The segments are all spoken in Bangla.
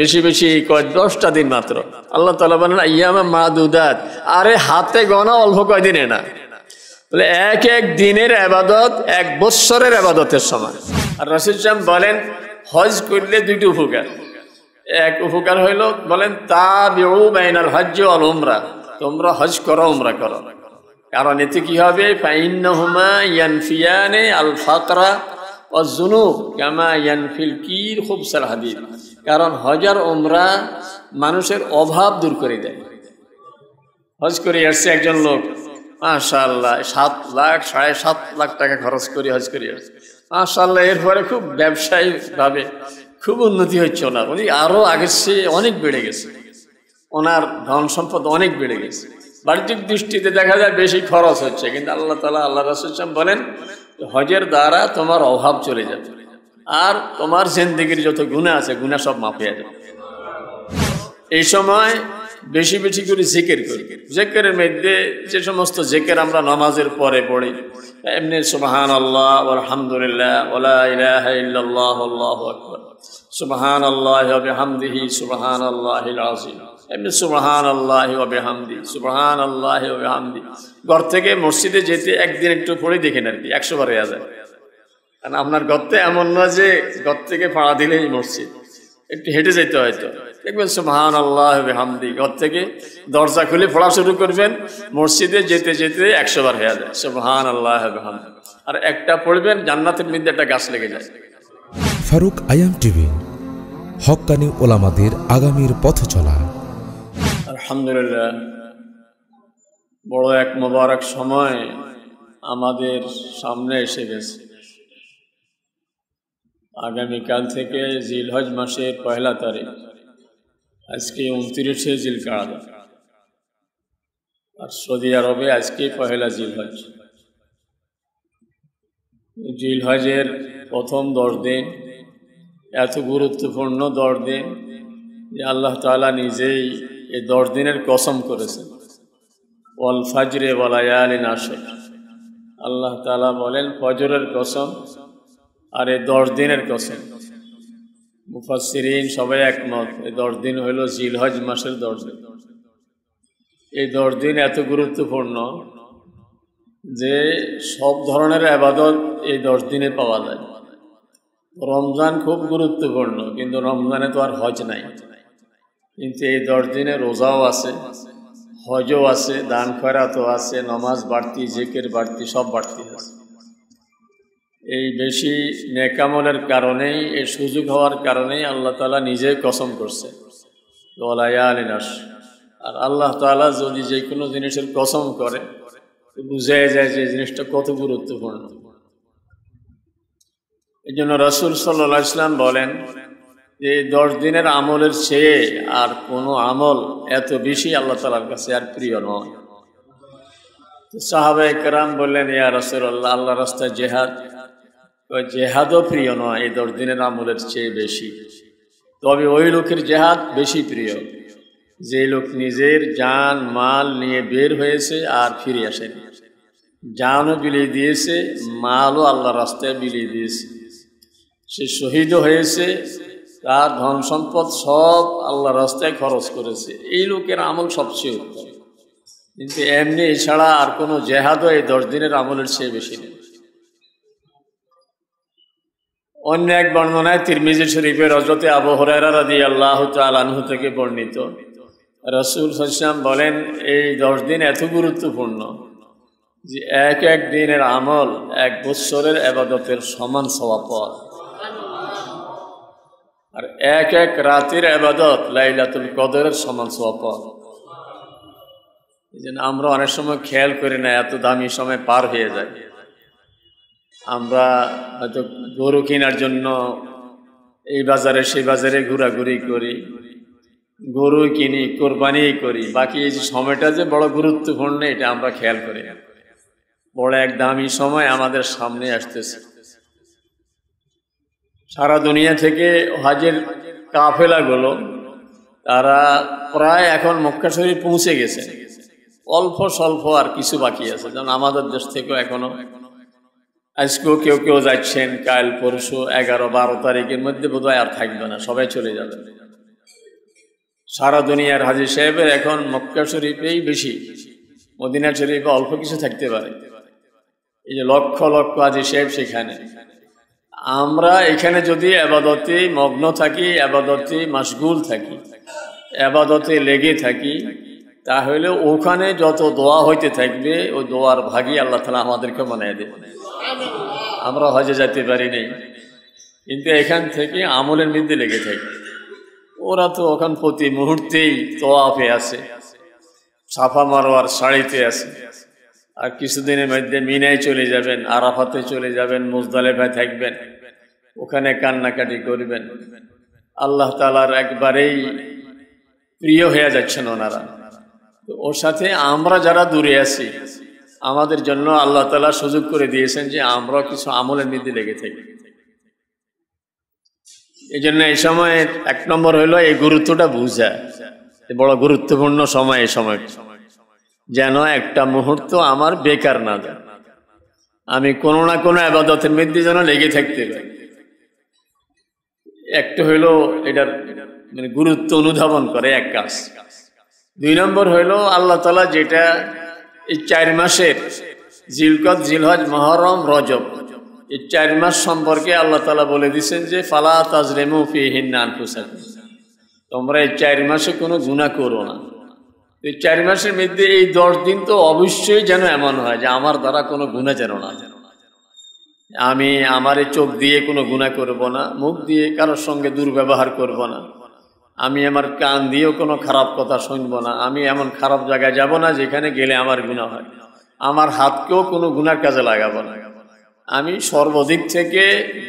বেশি বেশি কয় দশটা দিন মাত্র আল্লাহ তালা বলেন ইয়ামা মা দুদাত আরে হাতে গনা অল্প কয়দিনে না বলে এক এক দিনের আবাদত এক বৎসরের আবাদতের সময় আর রসুল বলেন হজ করলে দুইটি উপকার এক উপকার হইল বলেন তা বেউমাইনাল হজ অল উমরা তোমরা হজ করো উমরা করো কারণ এতে কি হবে আল ফাকরা ও জুনুব কামা ইয়ানফিল কির খুব সারা হাদিস কারণ হজার ওমরা মানুষের অভাব দূর করে দেয় হজ করে আসছে একজন লোক মাশাল্লাহ সাত লাখ সাড়ে সাত লাখ টাকা খরচ করি হজ করি মাশাল্লাহ এরপরে খুব ব্যবসায়ীভাবে খুব উন্নতি হচ্ছে ওনার উনি আরও আগের চেয়ে অনেক বেড়ে গেছে ওনার ধন সম্পদ অনেক বেড়ে গেছে বাণিজ্যিক দৃষ্টিতে দেখা যায় বেশি খরচ হচ্ছে কিন্তু আল্লাহ তালা আল্লাহ রাসুল বলেন হজের দ্বারা তোমার অভাব চলে যাবে আর তোমার জিন্দিগির যত গুণা আছে গুণা সব মাফ হয়ে যাবে এই সময় বেশি বেশি করে জেকের করি জেকের মধ্যে যে সমস্ত জেকের আমরা নামাজের পরে পড়ি এমনি সুবাহান আল্লাহ আলহামদুলিল্লাহ আল্লাহ সুবাহান আল্লাহ হামদিহি সুবাহান আল্লাহ এমনি সুবাহান আল্লাহ হামদি সুবাহান আল্লাহ হামদি ঘর থেকে মসজিদে যেতে একদিন একটু পড়ে দেখেন আর কি একশো বার হয়ে যায় কারণ আপনার গর্তে এমন না যে গর্ত থেকে পাড়া দিলেই মসজিদ একটু হেঁটে যেতে হয়তো দেখবেন সুহান আল্লাহ হামদি ঘর থেকে দরজা খুলে ফোড়া শুরু করবেন মসজিদে যেতে যেতে একশো বার হয়ে যায় সুহান আল্লাহ হামদি আর একটা পড়বেন জান্নাতের মধ্যে একটা গাছ লেগে যায় ফারুক আয়াম টিভি হকানি ওলামাদের আগামীর পথ চলা আলহামদুলিল্লাহ বড় এক মোবারক সময় আমাদের সামনে এসে গেছে আগামীকাল থেকে জিলহজ মাসের পয়লা তারিখ আজকে উনত্রিশে জিলকাড়া আর সৌদি আরবে আজকে পহেলা জিলহজ জিলহজের প্রথম দশ দিন এত গুরুত্বপূর্ণ দশ দিন যে আল্লাহ তালা নিজেই এই দশ দিনের কসম করেছেন ওয়াল ফাজরে আলিন আশেখ আল্লাহ তালা বলেন ফজরের কসম আর এই দশ দিনের কসেন মুফাসিরিন সবাই একমত এই দশ দিন হইল জিলহজ মাসের দশ দিন এই দশ দিন এত গুরুত্বপূর্ণ যে সব ধরনের আবাদত এই দশ দিনে পাওয়া যায় রমজান খুব গুরুত্বপূর্ণ কিন্তু রমজানে তো আর হজ নাই কিন্তু এই দশ দিনে রোজাও আছে হজও আছে দান খয়রাতও আছে নমাজ বাড়তি জেকের বাড়তি সব বাড়তি আছে এই বেশি নেকামলের কারণেই এই সুযোগ হওয়ার কারণেই আল্লাহ তালা নিজে কসম করছে আলিনাস আর আল্লাহ তালা যদি যে কোনো জিনিসের কসম করে বুঝাই যায় যে জিনিসটা কত গুরুত্বপূর্ণ এই জন্য রসুল সাল্লা ইসলাম বলেন যে দশ দিনের আমলের চেয়ে আর কোনো আমল এত বেশি আল্লাহ তালার কাছে আর প্রিয় নয় সাহাবা একরাম বললেন ইয়া রসুল আল্লাহ আল্লাহ রাস্তায় জেহাদ ওই জেহাদও প্রিয় নয় এই দশ দিনের আমলের চেয়ে বেশি তবে ওই লোকের জেহাদ বেশি প্রিয় যে লোক নিজের যান মাল নিয়ে বের হয়েছে আর ফিরে আসেনি জানও বিলিয়ে দিয়েছে মালও আল্লাহ রাস্তায় বিলিয়ে দিয়েছে সে শহীদও হয়েছে তার ধন সম্পদ সব আল্লাহ রাস্তায় খরচ করেছে এই লোকের আমল সবচেয়ে উত্তম কিন্তু এমনি এছাড়া আর কোনো জেহাদও এই দশ দিনের আমলের চেয়ে বেশি নেই অন্য এক বর্ণনায় তিরমিজি শরীফের রজতে আবু রাজি আল্লাহ তালানহু থেকে বর্ণিত রসুল হাসলাম বলেন এই দশ দিন এত গুরুত্বপূর্ণ যে এক এক দিনের আমল এক বৎসরের আবাদতের সমান পথ আর এক এক রাতের আবাদত লাইলাতুল কদরের সমান সবাপর এই জন্য আমরা অনেক সময় খেয়াল করি না এত দামি সময় পার হয়ে যায় আমরা হয়তো গরু কেনার জন্য এই বাজারে সেই বাজারে ঘোরাঘুরি করি গরু কিনি কোরবানি করি বাকি এই যে সময়টা যে বড় গুরুত্বপূর্ণ এটা আমরা খেয়াল করি বড় এক দামি সময় আমাদের সামনে আসতেছে সারা দুনিয়া থেকে হাজের কাফেলাগুলো তারা প্রায় এখন মক্কা শরীর পৌঁছে গেছে অল্প স্বল্প আর কিছু বাকি আছে যেমন আমাদের দেশ থেকেও এখনো আজকেও কেউ কেউ যাচ্ছেন কাল পরশু এগারো বারো তারিখের মধ্যে বোধহয় আর থাকবে না সবাই চলে যাবে সারা দুনিয়ার হাজি সাহেবের এখন মক্কা শরীফেই বেশি মদিনা শরীফে অল্প কিছু থাকতে পারে এই যে লক্ষ লক্ষ হাজি সাহেব সেখানে আমরা এখানে যদি আবাদতে মগ্ন থাকি আবাদতে মাসগুল থাকি আবাদতে লেগে থাকি তাহলে ওখানে যত দোয়া হইতে থাকবে ওই দোয়ার ভাগই আল্লাহ তালা আমাদেরকে মনে দেবে আমরা হজে যাইতে পারি নাই কিন্তু এখান থেকে আমলের মধ্যে লেগে থাকি ওরা তো ওখান প্রতি মুহূর্তেই তোয়াফে আছে সাফা মারোয়ার শাড়িতে আছে আর কিছুদিনের মধ্যে মিনায় চলে যাবেন আরাফাতে চলে যাবেন মুজদালেফায় থাকবেন ওখানে কান্নাকাটি করবেন আল্লাহ তালার একবারেই প্রিয় হয়ে যাচ্ছেন ওনারা ওর সাথে আমরা যারা দূরে আছি আমাদের জন্য আল্লাহ তালা সুযোগ করে দিয়েছেন যে আমরা কিছু আমলের নীতি লেগে থাকি এই জন্য এই সময় এক নম্বর হইলো এই গুরুত্বটা বুঝা বড় গুরুত্বপূর্ণ সময় এই সময় যেন একটা মুহূর্ত আমার বেকার না যায় আমি কোনো না কোনো আবাদতের মধ্যে যেন লেগে থাকতে পারি একটা হইলো এটার মানে গুরুত্ব অনুধাবন করে এক কাজ দুই নম্বর হইলো আল্লাহ তালা যেটা এই চার মাসের জিলকত জিলহজ মহরম রজব এই চার মাস সম্পর্কে আল্লাহ তালা বলে দিচ্ছেন যে ফালা তাজরেমু ফি হিন্নান ফুসাক তোমরা এই চার মাসে কোনো গুণা করো না এই চার মাসের মধ্যে এই দশ দিন তো অবশ্যই যেন এমন হয় যে আমার দ্বারা কোনো গুণা যেন না যেন আমি আমার চোখ দিয়ে কোনো গুণা করব না মুখ দিয়ে কারোর সঙ্গে দুর্ব্যবহার করব না আমি আমার কান দিয়েও কোনো খারাপ কথা শুনবো না আমি এমন খারাপ জায়গায় যাব না যেখানে গেলে আমার গুণা হয় আমার হাতকেও কোনো গুণার কাজে লাগাবো না আমি সর্বদিক থেকে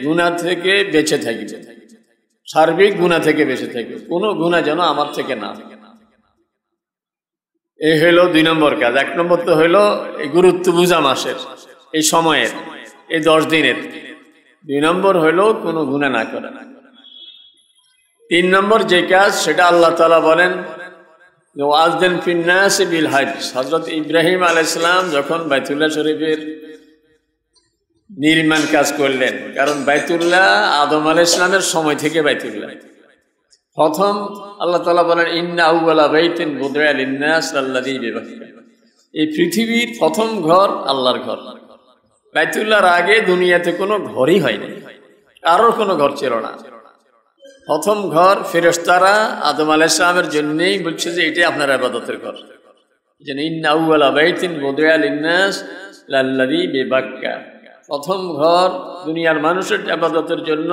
গুণা থেকে বেঁচে থাকি সার্বিক গুণা থেকে বেঁচে থাকি কোনো গুণা যেন আমার থেকে না এ হইল দুই নম্বর কাজ এক নম্বর তো হইল এই গুরুত্ব বুঝা মাসের এই সময়ের এই দশ দিনের দুই নম্বর হইল কোনো গুণা না করা তিন নম্বর যে কাজ সেটা আল্লাহ তালা বলেন ওয়াজদেন ফিন্নাস বিল হাজ হজরত ইব্রাহিম ইসলাম যখন বাইতুল্লাহ শরীফের নির্মাণ কাজ করলেন কারণ বাইতুল্লাহ আদম আল ইসলামের সময় থেকে বাইতুল্লাহ প্রথম আল্লাহ তালা বলেন ইন্না আউ্লা বাইতেন বুদরাল ইন্নাস আল্লাহ এই পৃথিবীর প্রথম ঘর আল্লাহর ঘর বাইতুল্লাহর আগে দুনিয়াতে কোনো ঘরই হয়নি কারোর কোনো ঘর ছিল না প্রথম ঘর ফেরস্তারা আদম আলাইসলামের জন্যেই বলছে যে এটাই আপনার আবাদতের ঘর যেন ইন্নাউল আবাইতিন বদয়াল ইন্নাস লাল্লাদি বেবাক্কা প্রথম ঘর দুনিয়ার মানুষের আবাদতের জন্য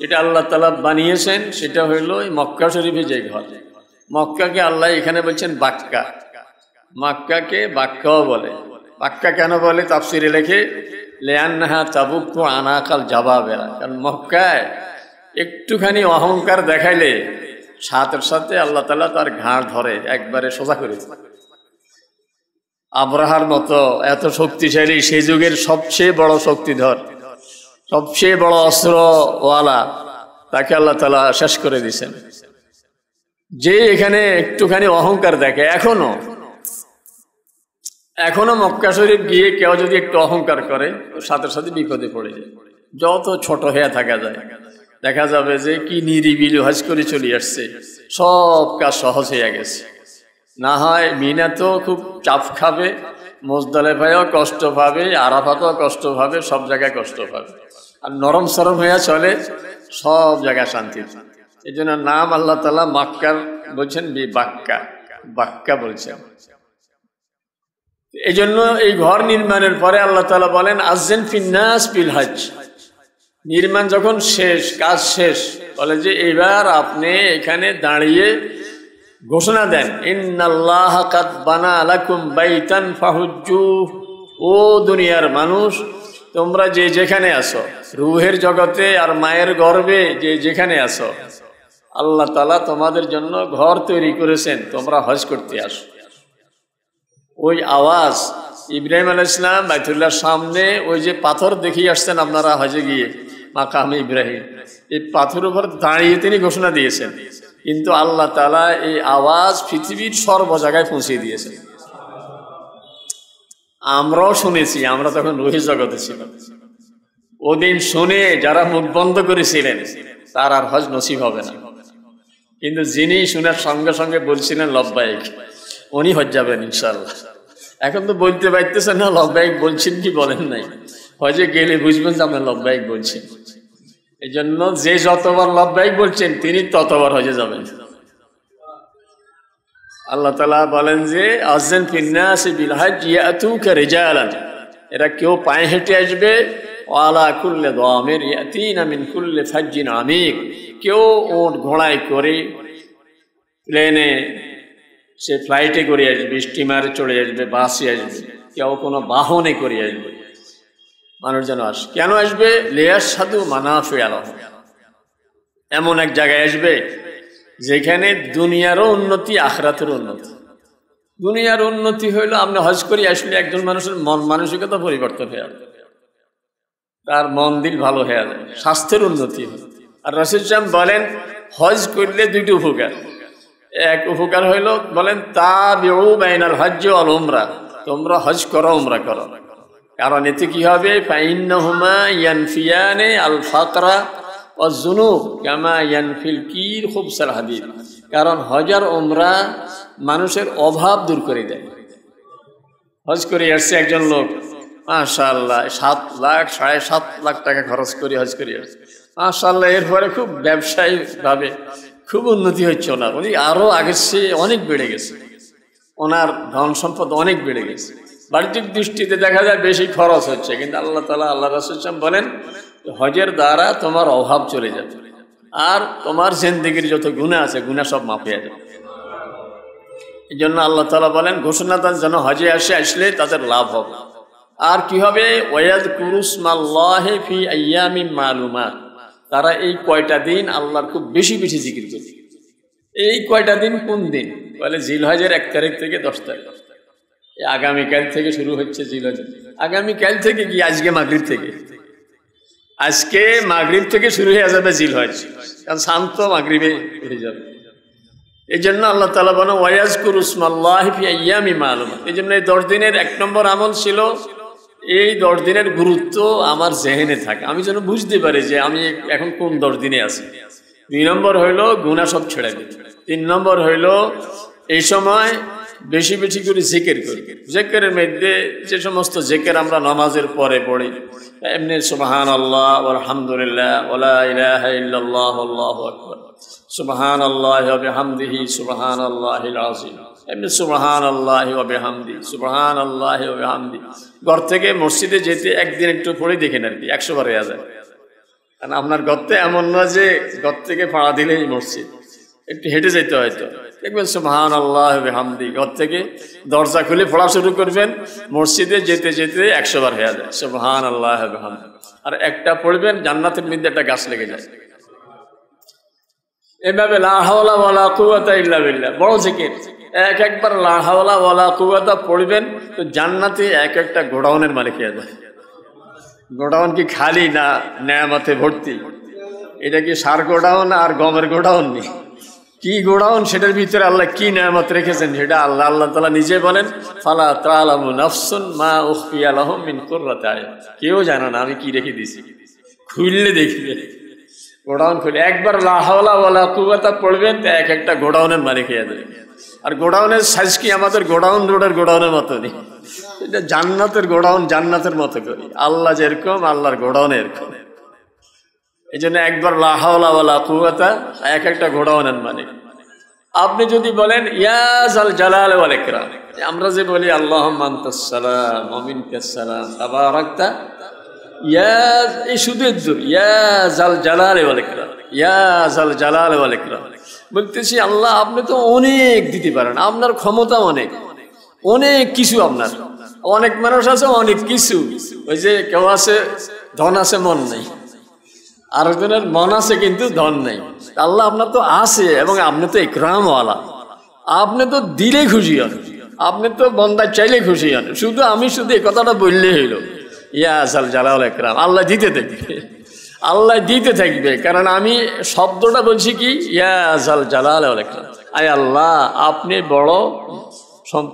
যেটা আল্লাহ তালা বানিয়েছেন সেটা হইল এই মক্কা শরীফে যে ঘর মক্কাকে আল্লাহ এখানে বলছেন বাক্কা মক্কাকে বাক্কাও বলে বাক্কা কেন বলে তাফসিরে লেখে লেয়ান্নাহা তাবুক আনাকাল জাবা বেলা কারণ মক্কায় একটুখানি অহংকার দেখাইলে সাথের সাথে আল্লাহ তালা তার ঘাড় ধরে একবারে সোজা করে আবরাহার মতো এত শক্তিশালী সে যুগের সবচেয়ে বড় শক্তিধর সবচেয়ে বড় অস্ত্রওয়ালা তাকে আল্লাহ তালা শেষ করে দিয়েছেন যে এখানে একটুখানি অহংকার দেখে এখনো এখনো মক্কা শরীফ গিয়ে কেউ যদি একটু অহংকার করে সাথে সাথে বিপদে পড়ে যায় যত ছোট হয়ে থাকা যায় দেখা যাবে যে কি নিরিবিলি হজ করে চলে আসছে সব কাজ সহজ হয়ে গেছে না হয় তো খুব চাপ খাবে মোজদালেফায়ও কষ্ট পাবে আরাফাতেও কষ্ট পাবে সব জায়গায় কষ্ট পাবে আর নরম সরম হইয়া চলে সব জায়গায় শান্তি এই জন্য নাম আল্লাহ তালা মাক্কার বলছেন বাক্কা বাক্কা বলছেন এই জন্য এই ঘর নির্মাণের পরে আল্লাহ তালা বলেন আজেন ফিন্নাস পিল হাজ নির্মাণ যখন শেষ কাজ শেষ বলে যে এবার আপনি এখানে দাঁড়িয়ে ঘোষণা দেন ইন্নাল্লাহ কাত বানা আলাকুম বাইতান ফাহুজ্জু ও দুনিয়ার মানুষ তোমরা যে যেখানে আসো রুহের জগতে আর মায়ের গর্বে যে যেখানে আসো আল্লাহ তালা তোমাদের জন্য ঘর তৈরি করেছেন তোমরা হজ করতে আসো ওই আওয়াজ ইব্রাহিম আল ইসলাম বাইতুল্লাহর সামনে ওই যে পাথর দেখিয়ে আসছেন আপনারা হজে গিয়ে মাকামে ইব্রাহিম এই পাথর উপর দাঁড়িয়ে তিনি ঘোষণা দিয়েছেন কিন্তু আল্লাহ তালা এই আওয়াজ পৃথিবীর সর্ব জায়গায় পৌঁছে দিয়েছেন আমরাও শুনেছি আমরা তখন রোহি জগতে ছিলাম ওদিন শুনে যারা মুখ বন্ধ করেছিলেন তার আর হজ নসিব হবে না কিন্তু যিনি শোনার সঙ্গে সঙ্গে বলছিলেন লব্বাইক উনি হজ যাবেন ইনশাল্লাহ এখন তো বলতে পারতেছেন না লব্বাইক বলছেন কি বলেন নাই হজে গেলে বুঝবেন যে আমরা লব্বাইক বলছি এই জন্য যে যতবার লব্বাইক বলছেন তিনি ততবার হয়ে যাবেন আল্লাহ তালা বলেন যে আজেন ফিন্নাসে বিলহাজ ইয়াতু রেজা এরা কেউ পায়ে হেঁটে আসবে ওয়ালা কুল্লে দমের ইয়াতিন আমিন কুল্লে ফাজিন আমিক কেউ ওট ঘোড়ায় করে প্লেনে সে ফ্লাইটে করে আসবে স্টিমারে চলে আসবে বাসে আসবে কেউ কোনো বাহনে করে আসবে মানুষ যেন আস কেন আসবে লেয়ার সাধু মানাফে আলম এমন এক জায়গায় আসবে যেখানে দুনিয়ারও উন্নতি আখরাতের উন্নতি দুনিয়ার উন্নতি হইলো আমরা হজ করি আসলে একজন মানুষের মন মানসিকতা পরিবর্তন হয়ে যাবে তার মন দিল ভালো হয়ে যাবে স্বাস্থ্যের উন্নতি আর রশিদ শ্যাম বলেন হজ করলে দুইটি উপকার এক উপকার হইল বলেন তা বেউ বাইনার হজ অলমরা তোমরা হজ করো উমরা করো কারণ এতে কি হবে ইয়ানফিয়ানে আল খুব কারণ হজার ওমরা মানুষের অভাব দূর করে দেয় হজ করে আসছে একজন লোক মাশাল্লাহ সাত লাখ সাড়ে সাত লাখ টাকা খরচ করে হজ করে আসছে মাশাল্লাহ এরপরে খুব ব্যবসায়ীভাবে খুব উন্নতি হচ্ছে ওনার উনি আরও আগের চেয়ে অনেক বেড়ে গেছে ওনার ধন সম্পদ অনেক বেড়ে গেছে বাণিজ্যিক দৃষ্টিতে দেখা যায় বেশি খরচ হচ্ছে কিন্তু আল্লাহ তালা আল্লাহ রসুলাম বলেন হজের দ্বারা তোমার অভাব চলে যাবে আর তোমার জেন্দিগির যত গুণা আছে গুণা সব মাফিয়া যাবে এই জন্য আল্লাহ তালা বলেন ঘোষণা তার যেন হজে আসে আসলে তাদের লাভ হবে আর কি হবে ওয়াজ মাল্লাহে ফি আয়ামি মালুমা তারা এই কয়টা দিন আল্লাহর খুব বেশি বেশি জিকির করবে এই কয়টা দিন কোন দিন বলে জিল হজের এক তারিখ থেকে দশ তারিখ আগামীকাল থেকে শুরু হচ্ছে জিলজ আগামীকাল থেকে কি আজকে মাগরীব থেকে আজকে মাগরীব থেকে শুরু হয়ে যাবে জিল হজ কারণ শান্ত মাগরীবে হয়ে যাবে এই জন্য আল্লাহ তালা বলো ওয়াজ উসমাল্লাহিয়ামি মালুম এই জন্য এই দশ দিনের এক নম্বর আমল ছিল এই দশ দিনের গুরুত্ব আমার জেহেনে থাকে আমি যেন বুঝতে পারি যে আমি এখন কোন দশ দিনে আছি দুই নম্বর হইল গুণা সব ছেড়ে তিন নম্বর হইল এই সময় বেশি বেশি করে জেকের করি জেকের মধ্যে যে সমস্ত জেকের আমরা নমাজের পরে পড়ি এমনি সুবাহান আল্লাহ আলহামদুলিল্লাহ আল্লাহ সুবাহান আল্লাহ হামদিহি সুবাহান আল্লাহ এমনি সুবাহান আল্লাহ হামদি সুবাহান আল্লাহ হামদি ঘর থেকে মসজিদে যেতে একদিন একটু পড়ে দেখেন আর কি একশো বারে আপনার গর্তে এমন না যে গর থেকে পাড়া দিলেই মসজিদ একটু হেঁটে যেতে হয়তো দেখবেন সুহান আল্লাহ হামদি ঘর থেকে দরজা খুলে পড়া শুরু করবেন মসজিদে যেতে যেতে একশো বার হয়ে যায় সুহান আল্লাহ হামদি আর একটা পড়বেন জান্নাতের মধ্যে একটা গাছ লেগে যায় এভাবে লাহাওয়ালা বলা কুয়াতা ইল্লা বিল্লা বড় থেকে এক একবার লাহাওয়ালা বলা কুয়াতা পড়বেন তো জান্নাতে এক একটা গোডাউনের মালিক হয়ে যায় গোডাউন কি খালি না নেয়ামাতে ভর্তি এটা কি সার গোডাউন আর গমের গোডাউন নেই কি গোড়াউন সেটার ভিতরে আল্লাহ কি নিয়ামত রেখেছেন সেটা আল্লাহ আল্লাহ তালা নিজে বলেন ফালা তালাম মা উফি আলহ মিন কেউ জানো না আমি কি রেখে দিছি খুললে দেখবে গোডাউন খুলে একবার লাহাওয়ালা বলা কুয়াতা পড়বেন তো এক একটা গোডাউনের মানে খেয়ে দেবে আর গোডাউনের সাইজ কি আমাদের গোডাউন রোডের গোডাউনের মতো নেই এটা জান্নাতের গোডাউন জান্নাতের মতো করি আল্লাহ যেরকম আল্লাহর গোডাউন এরকম এই জন্য একবার লাহাওয়ালা কুয়াতা এক একটা ঘোড়াও নেন মানে আপনি যদি বলেন ইয়াজ আল জালাল ওয়ালেকরা আমরা যে বলি আল্লাহ মান্তাসালাম অমিন কাসালাম আবার রাখতা ইয়াজ এই শুধু দূর ইয়াজ আল জালাল ওয়ালেকরা ইয়াজ আল জালাল ওয়ালেকরা বলতেছি আল্লাহ আপনি তো অনেক দিতে পারেন আপনার ক্ষমতা অনেক অনেক কিছু আপনার অনেক মানুষ আছে অনেক কিছু ওই যে কেউ আছে ধন আছে মন নেই আরেকজনের মন আছে কিন্তু ধন নেই আল্লাহ আপনার তো আছে এবং আপনি তো ইকরামওয়ালা আপনি তো দিলে খুশি হন আপনি তো বন্দায় চাইলে খুশি হন শুধু আমি শুধু এই কথাটা বললে হইল ইয়া আসাল জালাল একরাম আল্লাহ দিতে থাকবে আল্লাহ দিতে থাকবে কারণ আমি শব্দটা বলছি কি ইয়া আসাল জালাল একরাম আয় আল্লাহ আপনি বড়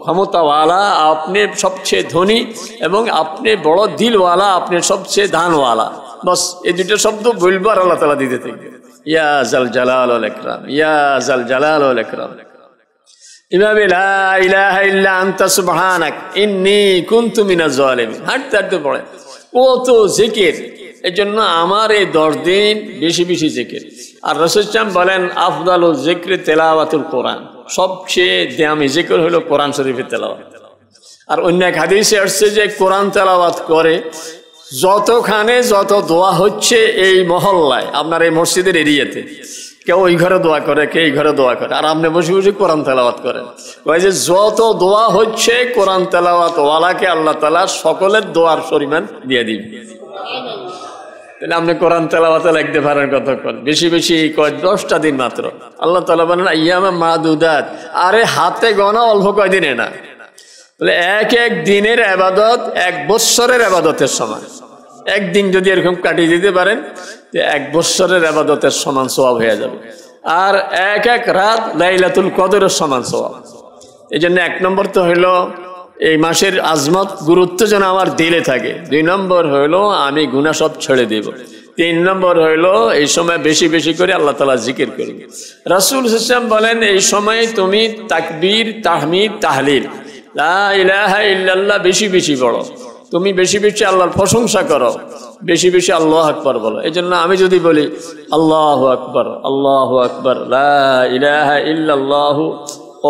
ক্ষমতাওয়ালা আপনি সবচেয়ে ধনী এবং আপনি বড় দিলওয়ালা আপনি সবচেয়ে ধানওয়ালা নস এই দুটো শব্দ বলবার আর আল্লাহ তালা দিতে থাকবে ইয়া জাল জালাল একরাম ইয়া জাল জালাল একরাম এভাবে হাঁটতে হাঁটতে পড়ে ও তো এই জন্য আমার এই দশ দিন বেশি বেশি জেকের আর রসুলাম বলেন আফদাল ও জেকরে তেলাওয়াতুল কোরআন সবচেয়ে দামি জেকের হলো কোরআন শরীফের তেলাওয়াত আর অন্য এক হাদিসে আসছে যে কোরআন তেলাওয়াত করে যতখানে যত দোয়া হচ্ছে এই মহল্লায় আপনার এই মসজিদের এরিয়াতে কেউ ওই ঘরে দোয়া করে কে এই ঘরে দোয়া করে আর আপনি বসে বসে কোরআন তেলাওয়াত করেন ওই যে যত দোয়া হচ্ছে কোরআন তেলাওয়াত ওয়ালাকে আল্লাহ তালা সকলের দোয়ার পরিমাণ দিয়ে দিন তাহলে আপনি কোরআন তেলাওয়াতে লিখতে পারেন কতক্ষণ বেশি বেশি কয় দশটা দিন মাত্র আল্লাহ তালা বলেন ইয়ামা মা দুদাত আরে হাতে গনা অল্প কয়দিনে না তাহলে এক এক দিনের আবাদত এক বৎসরের আবাদতের সমান একদিন যদি এরকম কাটিয়ে দিতে পারেন যে এক বৎসরের আবাদতের সমান স্বভাব হয়ে যাবে আর এক এক রাত লাইলাতুল কদরের সমান স্বভাব এই জন্য এক নম্বর তো হইল এই মাসের আজমত গুরুত্ব যেন আমার দিলে থাকে দুই নম্বর হইল আমি গুণা সব ছেড়ে দেব তিন নম্বর হইল এই সময় বেশি বেশি করে আল্লাহ তালা জিকির করবে রাসুল হোসেন বলেন এই সময় তুমি তাকবীর তাহমিদ তাহলিল ইল্লাল্লাহ বেশি বেশি বড় তুমি বেশি বেশি আল্লাহর প্রশংসা করো বেশি বেশি আল্লাহ আকবর বলো এই জন্য আমি যদি বলি আল্লাহ আকবর আল্লাহ আকবর ইল্লাহ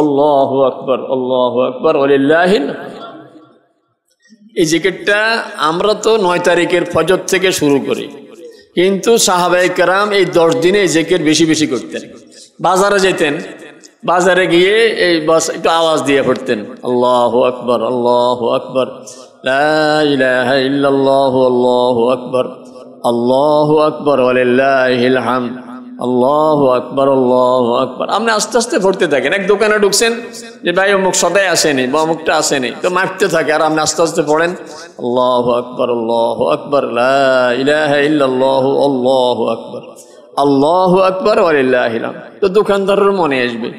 আল্লাহ আকবর আল্লাহ আকবর আলিল্লাহিন এই জিকিরটা আমরা তো নয় তারিখের ফজর থেকে শুরু করি কিন্তু সাহাবাহিক কারাম এই দশ দিনে এই জেকের বেশি বেশি করতেন বাজারে যেতেন বাজারে গিয়ে এই বাস একটু আওয়াজ দিয়ে পড়তেন আল্লাহ আকবর আল্লাহ আকবর আল্লাহ আকবর আল্লাহ আকবর হাম আল্লাহ আকবর আল্লাহ আকবর আপনি আস্তে আস্তে পড়তে থাকেন এক দোকানে ঢুকছেন যে ভাই অমুক সদাই আসেনি বা অমুকটা আসেনি তো মারতে থাকে আর আপনি আস্তে আস্তে পড়েন আল্লাহ আকবর আল্লাহ আকবর আল্লাহ আকবর আল্লাহ আকবর আলিল্লাহ তো দোকানদারের মনে আসবে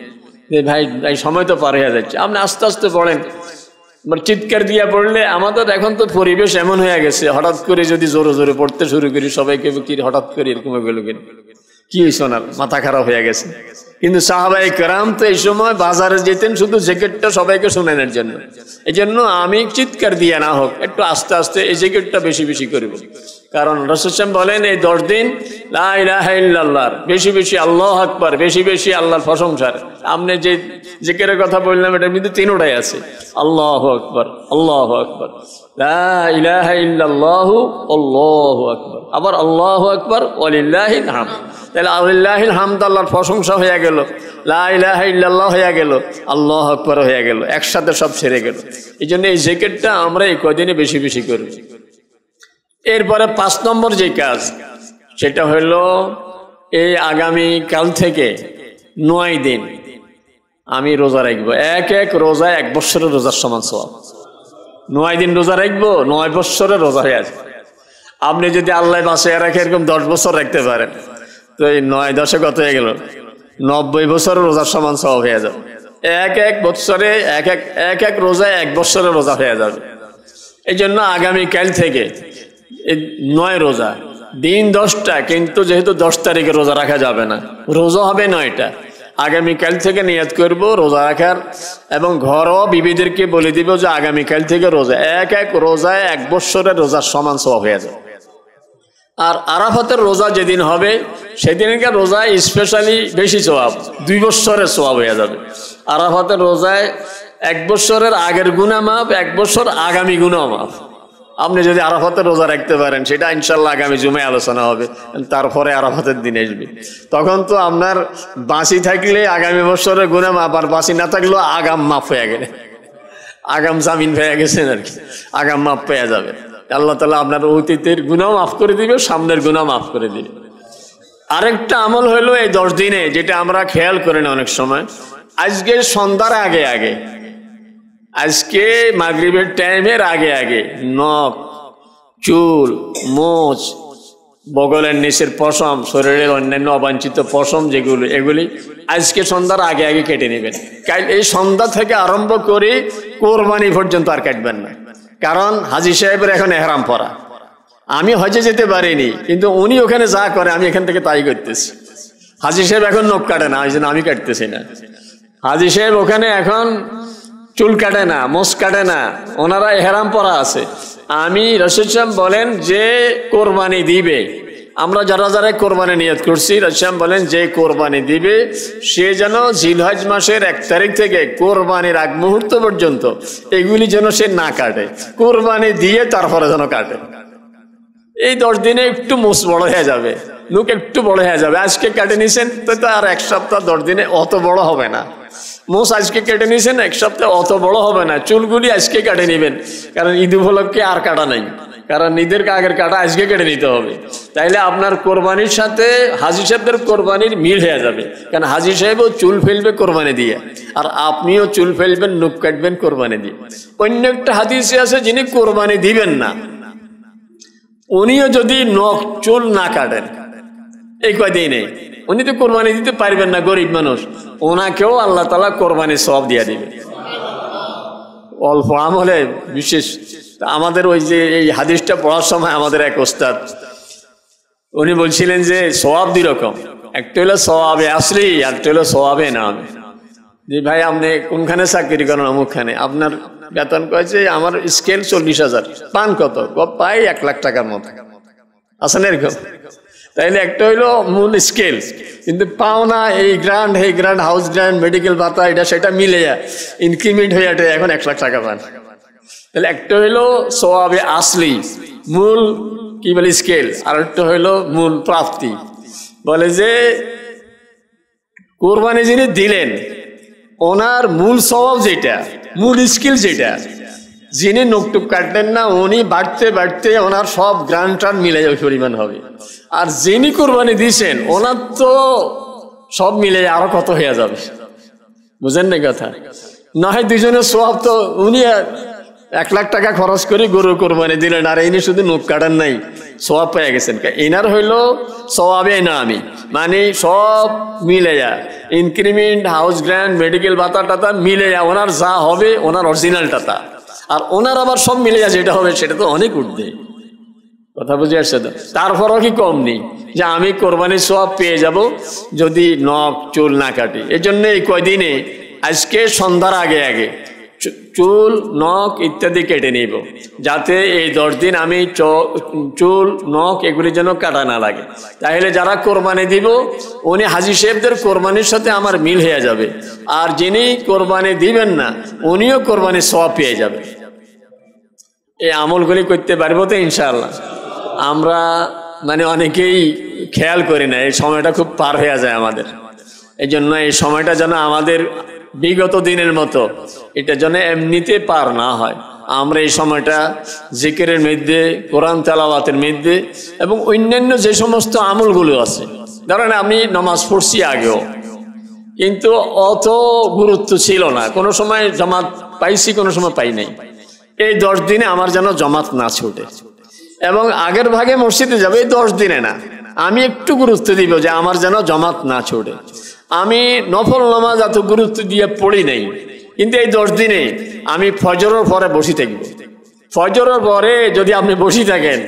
যে ভাই এই সময় তো পার হয়ে যাচ্ছে আপনি আস্তে আস্তে পড়েন মানে চিৎকার দিয়া পড়লে আমাদের এখন তো পরিবেশ এমন হয়ে গেছে হঠাৎ করে যদি জোরে জোরে পড়তে শুরু করি সবাইকে কি হঠাৎ করে এরকম গেল কেন কি শোনাল মাথা খারাপ হয়ে গেছে কিন্তু সাহাবাই কেরাম তো এই সময় বাজারে যেতেন শুধু জ্যাকেটটা সবাইকে শোনানোর জন্য এই জন্য আমি চিৎকার দিয়ে না হোক একটু আস্তে আস্তে এই জ্যাকেটটা বেশি বেশি করব কারণ রসুসাম বলেন এই দশ দিন লাহ্লাহর বেশি বেশি আল্লাহ আকবার বেশি বেশি আল্লাহর প্রশংসার আপনি যে জিকের কথা বললাম এটা কিন্তু তিনোটাই আছে আল্লাহ আকবর আল্লাহ আকবর লাহ আল্লাহ আকবর আবার আল্লাহ আকবর অলিল্লাহিন হাম তাহলে আলিল্লাহিন হামদ আল্লাহর প্রশংসা হয়ে গেল লাহ ইল্লাল্লাহ হয়ে গেল আল্লাহ আকবর হয়ে গেল একসাথে সব সেরে গেল এই জন্য এই জ্যাকেটটা আমরা এই কদিনে বেশি বেশি করি এরপরে পাঁচ নম্বর যে কাজ সেটা হইল এই আগামী কাল থেকে নয় দিন আমি রোজা রাখবো এক এক রোজা এক বছরের রোজার সমান সব নয় দিন রোজা রাখবো নয় বছরের রোজা হয়ে আছে আপনি যদি আল্লাহ বাসায় রাখে এরকম দশ বছর রাখতে পারেন তো এই নয় দশে কত হয়ে গেল নব্বই বছরের রোজার সমান সব হয়ে যাবে এক এক বছরে এক এক এক এক রোজা এক বছরের রোজা হয়ে যাবে এই জন্য আগামীকাল থেকে নয় রোজা দিন দশটা কিন্তু যেহেতু দশ তারিখে রোজা রাখা যাবে না রোজা হবে নয়টা আগামীকাল থেকে নিয়াত করব রোজা রাখার এবং ঘরও বিবিদেরকে বলে দিব যে আগামীকাল থেকে রোজা এক এক রোজায় এক বৎসরের রোজার সমান সব হয়ে যাবে আর আরাফাতের রোজা যেদিন হবে সেদিনকার রোজায় স্পেশালি বেশি সোয়াব দুই বৎসরের সোয়াব হয়ে যাবে আরাফাতের রোজায় এক বৎসরের আগের গুণা মাপ এক বৎসর আগামী গুণা মাপ আপনি যদি আরাফাতের রোজা রাখতে পারেন সেটা ইনশাল্লাহ আগামী জুমে আলোচনা হবে তারপরে আরাফাতের দিন আসবে তখন তো আপনার বাঁশি থাকলে আগামী বছরে গুনে মাপ আর বাঁশি না থাকলেও আগাম মাফ হয়ে গেলে আগাম জামিন পেয়ে গেছেন আর কি আগাম মাফ পেয়ে যাবে আল্লাহ তালা আপনার অতীতের গুনাও মাফ করে দিবে সামনের গুনাও মাফ করে দিবে আরেকটা আমল হলো এই দশ দিনে যেটা আমরা খেয়াল করি না অনেক সময় আজকে সন্ধ্যার আগে আগে আজকে মাগরিবের টাইমের আগে আগে নখ চুল মোচ বগলের নিচের পশম শরীরের অন্যান্য অবাঞ্ছিত পশম যেগুলো এগুলি আজকে সন্ধ্যার আগে আগে কেটে নেবেন কাল এই সন্ধ্যা থেকে আরম্ভ করে কোরবানি পর্যন্ত আর কাটবেন না কারণ হাজি সাহেবের এখন এহরাম পরা আমি হজে যেতে পারিনি কিন্তু উনি ওখানে যা করে আমি এখান থেকে তাই করতেছি হাজি সাহেব এখন নখ কাটে না ওই জন্য আমি কাটতেছি না হাজি সাহেব ওখানে এখন চুল কাটে না মোস কাটে না ওনারা হেরাম পরা আছে আমি শ্যাম বলেন যে কোরবানি দিবে আমরা যারা যারা কোরবানি নিয়ত করছি রশিয়াম বলেন যে কোরবানি দিবে সে যেন জিলহাজ মাসের এক তারিখ থেকে কোরবানির আগ মুহূর্ত পর্যন্ত এগুলি যেন সে না কাটে কোরবানি দিয়ে তারপরে যেন কাটে এই দশ দিনে একটু মোস বড় হয়ে যাবে লুক একটু বড় হয়ে যাবে আজকে কাটে নিছেন তো আর এক সপ্তাহ দশ দিনে অত বড় হবে না মোষ আজকে কেটে নিয়েছেন এক সপ্তাহে অত বড় হবে না চুলগুলি আজকে কেটে নেবেন কারণ ঈদ উপলক্ষে আর কাটা নাই কারণ ঈদের আগের কাটা আজকে কেটে নিতে হবে তাইলে আপনার কোরবানির সাথে হাজি সাহেবদের কোরবানির মিল হয়ে যাবে কারণ হাজি সাহেবও চুল ফেলবে কোরবানি দিয়ে আর আপনিও চুল ফেলবেন নুপ কাটবেন কোরবানি দিয়ে অন্য একটা হাদিসে আছে যিনি কোরবানি দিবেন না উনিও যদি নখ চুল না কাটেন এই কয়দিনে উনি তো কোরবানি দিতে পারবেন না গরিব মানুষ ওনাকেও আল্লাহ তালা কোরবানি সব দিয়ে দিবে অল্প আমলে বিশেষ আমাদের ওই যে এই হাদিসটা পড়ার সময় আমাদের এক ওস্তাদ উনি বলছিলেন যে স্বভাব দুই রকম একটা হলো স্বভাবে আসলি একটা হলো সবাবে না যে ভাই আপনি কোনখানে চাকরি করেন অমুকখানে আপনার বেতন কয়েছে আমার স্কেল চল্লিশ হাজার পান কত পাই এক লাখ টাকার মতো আসেন এরকম তাইলে একটা হইলো মূল স্কেল কিন্তু পাওনা এই গ্রান্ড এই গ্রান্ড হাউস গ্রান্ড মেডিকেল ভাতা এটা সেটা মিলে যায় ইনক্রিমেন্ট হয়ে যায় এখন এক লাখ টাকা পান তাহলে একটা হইলো সবাবে আসলি মূল কি বলে স্কেল আর একটা হইলো মূল প্রাপ্তি বলে যে কোরবানি যিনি দিলেন ওনার মূল স্বভাব যেটা মূল স্কিল যেটা যিনি নকটুক কাটলেন না উনি বাড়তে বাড়তে ওনার সব গ্রান টান মিলে যাবে পরিমাণ হবে আর যিনি কোরবানি দিয়েছেন ওনার তো সব মিলে আরো কত হয়ে যাবে বুঝেন না কথা না হয় দুজনের সব তো উনি এক লাখ টাকা খরচ করে গরু কোরবানি দিলেন আর ইনি শুধু নোখ কাটান নাই সব পেয়ে গেছেন এনার হইল সবাবে না আমি মানে সব মিলে যা ইনক্রিমেন্ট হাউস গ্র্যান্ড মেডিকেল ভাতা টাতা মিলে যা ওনার যা হবে ওনার অরিজিনাল টাতা আর ওনার আবার সব মিলিয়ে যেটা হবে সেটা তো অনেক উঠবে কথা বুঝে আসছে তো তারপরও কি কম নেই যে আমি কোরবানির সব পেয়ে যাব যদি নখ চুল না কাটি এজন্য এই কয়দিনে আজকে সন্ধ্যার আগে আগে চুল নখ ইত্যাদি কেটে নিব যাতে এই দশ দিন আমি চুল নখ এগুলি যেন কাটা না লাগে তাহলে যারা কোরবানি দিব উনি হাজি সাহেবদের কোরবানির সাথে আমার মিল হয়ে যাবে আর যিনি কোরবানি দিবেন না উনিও কোরবানি সব পেয়ে যাবে এই আমলগুলি করতে পারবো তো ইনশাল্লাহ আমরা মানে অনেকেই খেয়াল করি না এই সময়টা খুব পার হয়ে যায় আমাদের এই জন্য এই সময়টা যেন আমাদের বিগত দিনের মতো এটা যেন এমনিতে পার না হয় আমরা এই সময়টা জিকের মধ্যে কোরআন তালাবাতের মধ্যে এবং অন্যান্য যে সমস্ত আমলগুলো আছে ধরেন আমি নমাজ পড়ছি আগেও কিন্তু অত গুরুত্ব ছিল না কোনো সময় জমাত পাইছি কোনো সময় পাই নাই এই দশ দিনে আমার যেন জমাত না ছুটে এবং আগের ভাগে মসজিদে যাবে এই দশ দিনে না আমি একটু গুরুত্ব দিব যে আমার যেন জমাত না ছোড়ে আমি নফল নামাজ এত গুরুত্ব দিয়ে পড়ি নাই কিন্তু এই দশ দিনে আমি ফজরের পরে বসি থাকব ফজরের পরে যদি আপনি বসি থাকেন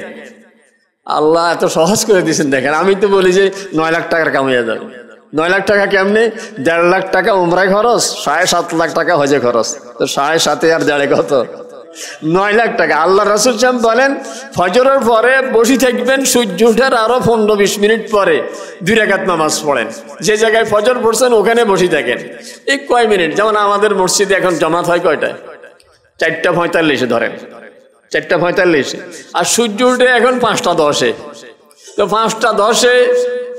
আল্লাহ এত সহজ করে দিয়েছেন দেখেন আমি তো বলি যে নয় লাখ টাকার কামিয়ে যাবে নয় লাখ টাকা কেমনি দেড় লাখ টাকা উমরায় খরচ সাড়ে সাত লাখ টাকা হজে খরচ তো সাড়ে সাতে আর দেড়ে কত নয় লাখ টাকা আল্লাহ রাসুল সাম বলেন ফজরের পরে বসে থাকবেন সূর্য উঠার আরও পনেরো বিশ মিনিট পরে দুই রেখাত নামাজ পড়েন যে জায়গায় ফজর পড়ছেন ওখানে বসে থাকেন এই কয় মিনিট যেমন আমাদের মসজিদে এখন জমাত হয় কয়টায় চারটা পঁয়তাল্লিশে ধরেন চারটা পঁয়তাল্লিশে আর সূর্য উঠে এখন পাঁচটা দশে তো পাঁচটা দশে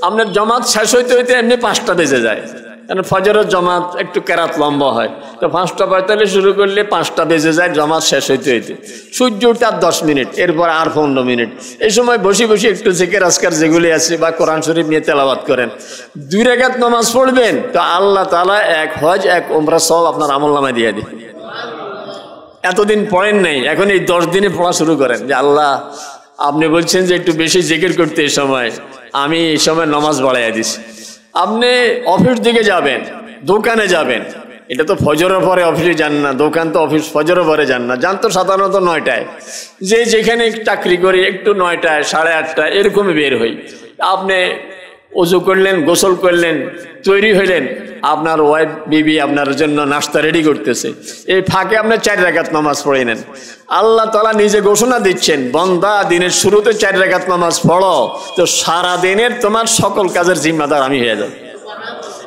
আপনার জমাত শেষ হইতে হইতে এমনি পাঁচটা বেজে যায় কারণ ফজরের জমাত একটু কেরাত লম্বা হয় তো পাঁচটা পঁয়তাল্লিশ শুরু করলে পাঁচটা বেজে যায় জমাত শেষ হইতে হইতে সূর্য উঠতে আর দশ মিনিট এরপর আর পনেরো মিনিট এই সময় বসে বসে একটু জেকের আজকার যেগুলি আছে বা কোরআন শরীফ নিয়ে তেলাবাদ করেন দুই রেখাত নামাজ পড়বেন তো আল্লাহ তালা এক হজ এক ওমরা সব আপনার আমল নামায় দিয়ে দিই এতদিন পড়েন নাই এখন এই দশ দিনে পড়া শুরু করেন যে আল্লাহ আপনি বলছেন যে একটু বেশি জেকের করতে এই সময় আমি এই সময় নামাজ বাড়াইয়া দিছি আপনি অফিস দিকে যাবেন দোকানে যাবেন এটা তো ফজরের পরে অফিসে যান না দোকান তো অফিস ফজরের পরে যান না যান তো সাধারণত নয়টায় যে যেখানে চাকরি করি একটু নয়টায় সাড়ে আটটায় এরকমই বের হই আপনি অজু করলেন গোসল করলেন তৈরি হইলেন আপনার ওয়াইফ বিবি আপনার জন্য নাস্তা রেডি করতেছে এই ফাঁকে আপনার চার রাকাত নামাজ পড়ে নেন আল্লাহ তালা নিজে ঘোষণা দিচ্ছেন বন্দা দিনের শুরুতে চার রাকাত নামাজ পড়ো তো সারা দিনের তোমার সকল কাজের জিম্মাদার আমি হয়ে যাব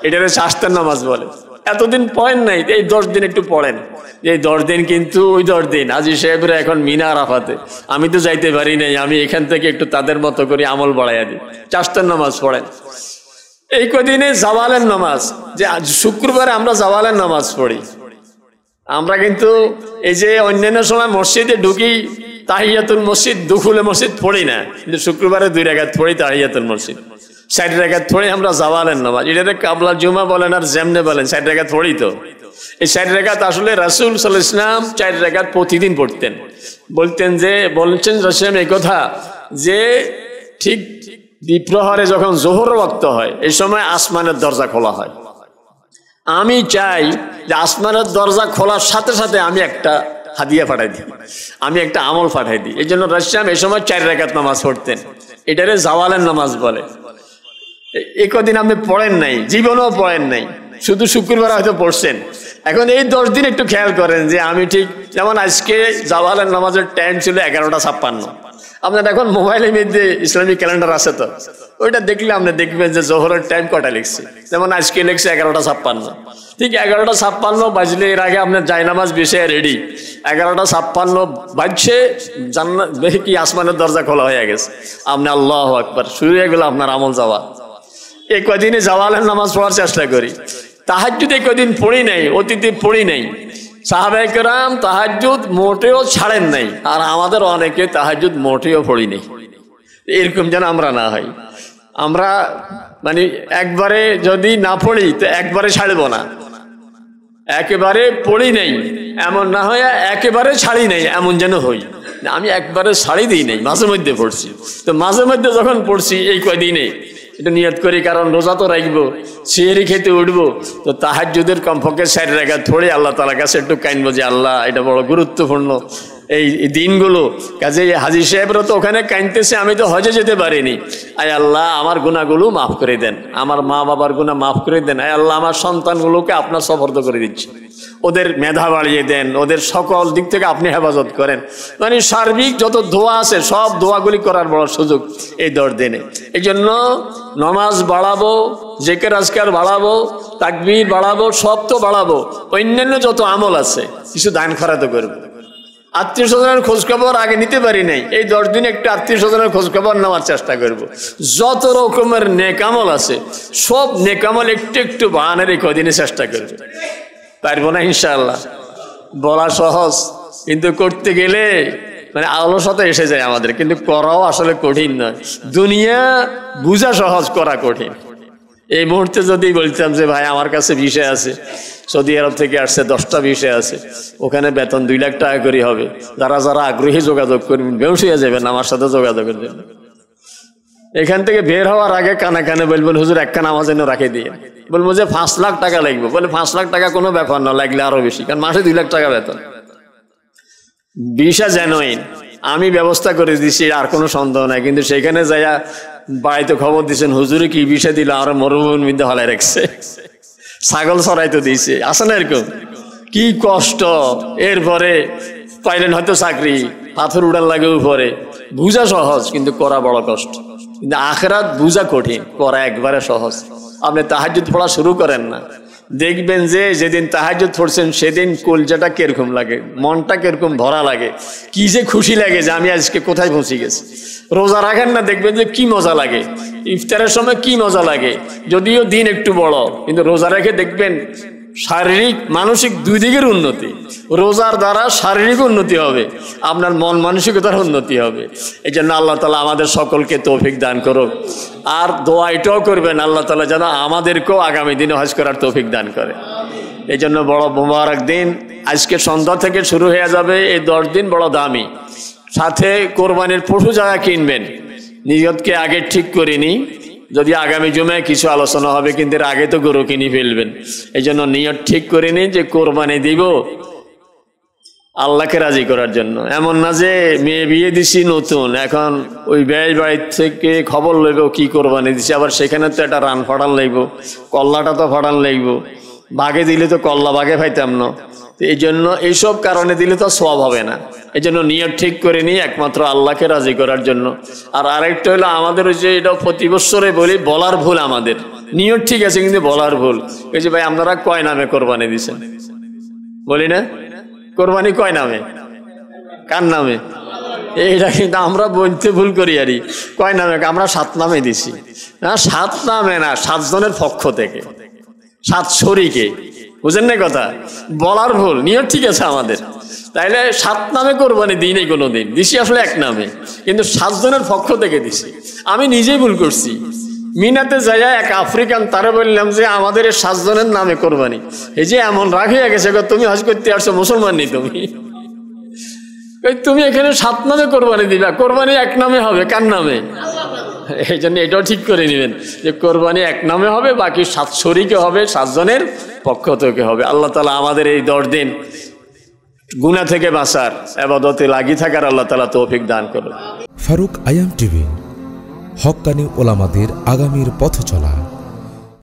এটা হচ্ছে আস্তের নামাজ বলে এতদিন পড়েন নাই এই দশ দিন একটু পড়েন এই দশ দিন কিন্তু ওই দশ দিন আজি সাহেবরা এখন মিনা আরাফাতে আমি তো যাইতে পারি নাই আমি এখান থেকে একটু তাদের মতো করি আমল বাড়াইয়া দিই চাষটার নামাজ পড়েন এই কদিনে জাওয়ালের নামাজ যে শুক্রবারে আমরা জাওয়ালের নামাজ পড়ি আমরা কিন্তু এই যে অন্যান্য সময় মসজিদে ঢুকি তাহিয়াতুল মসজিদ দুখুলে মসজিদ পড়ি না কিন্তু শুক্রবারে দুই রেখা পড়ি তাহিয়াতুল মসজিদ ষাট রেখাত থোড়ে আমরা জাওয়ালের নামাজ এটাতে কাবলা জুমা বলেন আর জেমনে বলেন ষাট রেখাত থোড়ি তো এই ষাট রেখাত আসলে রাসুল সাল ইসলাম ষাট রেখাত প্রতিদিন পড়তেন বলতেন যে বলছেন রসলাম এই কথা যে ঠিক বিপ্রহারে যখন জোহর রক্ত হয় এই সময় আসমানের দরজা খোলা হয় আমি চাই যে আসমানের দরজা খোলার সাথে সাথে আমি একটা হাদিয়া পাঠাই দিই আমি একটা আমল পাঠাই দিই এই জন্য রাশিয়াম এই সময় চার রেখাত নামাজ পড়তেন এটারে জাওয়ালের নামাজ বলে একদিন আপনি পড়েন নাই জীবনও পড়েন নাই শুধু শুক্রবার হয়তো পড়ছেন এখন এই দশ দিন একটু খেয়াল করেন যে আমি ঠিক যেমন আজকে জাওয়ালের নামাজের টাইম ছিল এগারোটা ছাপ্পান্ন আপনার এখন মোবাইলের মধ্যে ইসলামিক ক্যালেন্ডার আছে তো ওইটা দেখলে আপনি দেখবেন যে জোহরের টাইম কটা লিখছে যেমন আজকে লিখছে এগারোটা ছাপ্পান্ন ঠিক এগারোটা ছাপ্পান্ন বাজলে এর আগে আপনার জায়নামাজ বিষয়ে রেডি এগারোটা ছাপ্পান্ন বাজছে জান্নাত কি আসমানের দরজা খোলা হয়ে গেছে আপনি আল্লাহ আকবার শুরু হয়ে গেলো আপনার আমল যাওয়া এ কদিনে জওয়ালের নামাজ পড়ার চেষ্টা করি তাহাজুদ এ কদিন পড়ি নাই অতীতে পড়ি নাই সাহাবাহাম তাহাজুদ মোটেও ছাড়েন নাই আর আমাদের অনেকে তাহাজুদ মোটেও পড়ি নাই এরকম যেন আমরা না হই আমরা মানে একবারে যদি না পড়ি তো একবারে ছাড়বো না একেবারে পড়ি নেই এমন না হয় একেবারে ছাড়ি নেই এমন যেন হই আমি একবারে ছাড়ি দিই নেই মাঝে মধ্যে পড়ছি তো মাঝে মধ্যে যখন পড়ছি এই কয়দিনে এটা নিয়ত করি কারণ রোজা তো রাখবো সিঁড়ি খেতে উঠবো তো তাহার যুদের কমপক্ষে সাইড রেখা থোড়ে আল্লাহ তালা কাছে একটু কাইনবো যে আল্লাহ এটা বড় গুরুত্বপূর্ণ এই দিনগুলো কাজে হাজি সাহেবরা তো ওখানে কাঁদতেছে আমি তো হজে যেতে পারিনি আয় আল্লাহ আমার গুণাগুলো মাফ করে দেন আমার মা বাবার গুণা মাফ করে দেন আয় আল্লাহ আমার সন্তানগুলোকে আপনার সফর্দ করে দিচ্ছে ওদের মেধা বাড়িয়ে দেন ওদের সকল দিক থেকে আপনি হেফাজত করেন মানে সার্বিক যত ধোয়া আছে সব দোয়াগুলি করার বড় সুযোগ এই দশ দিনে এই জন্য নমাজ বাড়াবো জেকের আজকার বাড়াবো তাকবির বাড়াবো সব তো বাড়াবো অন্যান্য যত আমল আছে কিছু দান খরাতে করবো আত্মীয় স্বজনের খোঁজখবর আগে নিতে পারি নাই এই দশ দিন একটু আত্মীয় স্বজনের খোঁজখবর নেওয়ার চেষ্টা করব। যত রকমের নেকামল আছে সব নেকামল একটু একটু বাহানের কদিনে চেষ্টা করবো পারবো না ইনশাল্লাহ বলা সহজ কিন্তু করতে গেলে মানে আলসতা এসে যায় আমাদের কিন্তু করাও আসলে কঠিন নয় দুনিয়া বুঝা সহজ করা কঠিন এই মুহূর্তে যদি বলতাম যে ভাই আমার কাছে বিষয় আছে সৌদি আরব থেকে আসছে দশটা বিষয় আছে ওখানে বেতন দুই লাখ টাকা করে হবে যারা যারা আগ্রহী যোগাযোগ করবেন বেউসিয়া যাবেন আমার সাথে যোগাযোগের জন্য এখান থেকে বের হওয়ার আগে কানে কানে বলবেন হুজুর একখানে আমার জন্য রাখে দিয়ে বলবো যে পাঁচ লাখ টাকা লাগবে বলে পাঁচ লাখ টাকা কোনো ব্যাপার না লাগলে আরো বেশি কারণ মাসে দুই লাখ টাকা বেতন বিশা জানোইন আমি ব্যবস্থা করে দিছি আর কোনো সন্দেহ নাই কিন্তু সেখানে যাইয়া বাড়িতে খবর দিচ্ছেন হুজুরে কি বিষা দিল মরুভূমির মধ্যে হলে রেখছে ছাগল তো দিয়েছে আসে না এরকম কি কষ্ট এরপরে পাইলেন হয়তো চাকরি পাথর উড়াল লাগে উপরে বুঝা সহজ কিন্তু করা বড় কষ্ট কিন্তু আখরাত বুঝা কঠিন করা একবারে সহজ আপনি তাহাজ পড়া শুরু করেন না দেখবেন যে যেদিন তাহাজ পড়ছেন সেদিন কলজাটা কিরকম লাগে মনটা কিরকম ভরা লাগে কি যে খুশি লাগে যে আমি আজকে কোথায় পৌঁছে গেছি রোজা রাখেন না দেখবেন যে কি মজা লাগে ইফতারের সময় কি মজা লাগে যদিও দিন একটু বড় কিন্তু রোজা রেখে দেখবেন শারীরিক মানসিক দুই দিকের উন্নতি রোজার দ্বারা শারীরিক উন্নতি হবে আপনার মন মানসিকতার উন্নতি হবে এই জন্য আল্লাহ তালা আমাদের সকলকে তৌফিক দান করুক আর দোয়া এটাও করবেন আল্লাহ তালা যেন আমাদেরকেও আগামী দিনে হজ করার তৌফিক দান করে এই জন্য বড় মোবারক দিন আজকে সন্ধ্যা থেকে শুরু হয়ে যাবে এই দশ দিন বড় দামি সাথে কোরবানির পশু যারা কিনবেন নিজতকে আগে ঠিক করিনি যদি আগামী জুমায় কিছু আলোচনা হবে কিন্তু এর আগে তো গরু কিনে ফেলবেন এই জন্য নিয়ত ঠিক করে নিন যে কোরবানি দিব আল্লাহকে রাজি করার জন্য এমন না যে মেয়ে বিয়ে দিছি নতুন এখন ওই ব্যয় বাড়ির থেকে খবর লইব কি কোরবানি দিছি আবার সেখানে তো একটা রান ফাটান লাগবো কল্লাটা তো ফাটান লাগবো বাঘে দিলে তো কল্লা বাঘে ফাইতাম না এই জন্য এইসব কারণে দিলে তো সব হবে না এই জন্য নিয়ত ঠিক করে নিয়ে একমাত্র আল্লাহকে রাজি করার জন্য আর আরেকটা হলো আমাদের ওই যে এটা প্রতি বছরে বলি বলার ভুল আমাদের নিয়ত ঠিক আছে কিন্তু বলার ভুল এই যে ভাই আপনারা কয় নামে কোরবানি দিচ্ছেন বলি না কোরবানি কয় নামে কার নামে এইটা কিন্তু আমরা বলতে ভুল করি আরই কয় নামে আমরা সাত নামে দিছি না সাত নামে না সাতজনের পক্ষ থেকে সাত শরীকে বুঝেন না কথা বলার ভুল নিয়ত ঠিক আছে আমাদের তাইলে সাত নামে কোরবানি দিই নেই কোনো দিন দিছি আসলে এক নামে কিন্তু সাতজনের পক্ষ থেকে দিছি আমি নিজেই ভুল করছি মিনাতে যাইয়া এক আফ্রিকান তারা বললাম যে আমাদের এই সাতজনের নামে কোরবানি এই যে এমন রাগ হয়ে গেছে তুমি হজ করতে আসছো মুসলমান নি তুমি তুমি এখানে সাত নামে কোরবানি দিবা কোরবানি এক নামে হবে কার নামে এই জন্য এটাও ঠিক করে নেবেন যে কোরবানি এক নামে হবে বাকি সাত শরীকে হবে সাতজনের পক্ষ থেকে হবে আল্লাহ তালা আমাদের এই দশ দিন গুনা থেকে বাঁচার আবাদতে লাগিয়ে থাকার আল্লাহ তালা তৌফিক দান করবে ফারুক আয়াম টিভি হকানি ওলামাদের আগামীর পথ চলা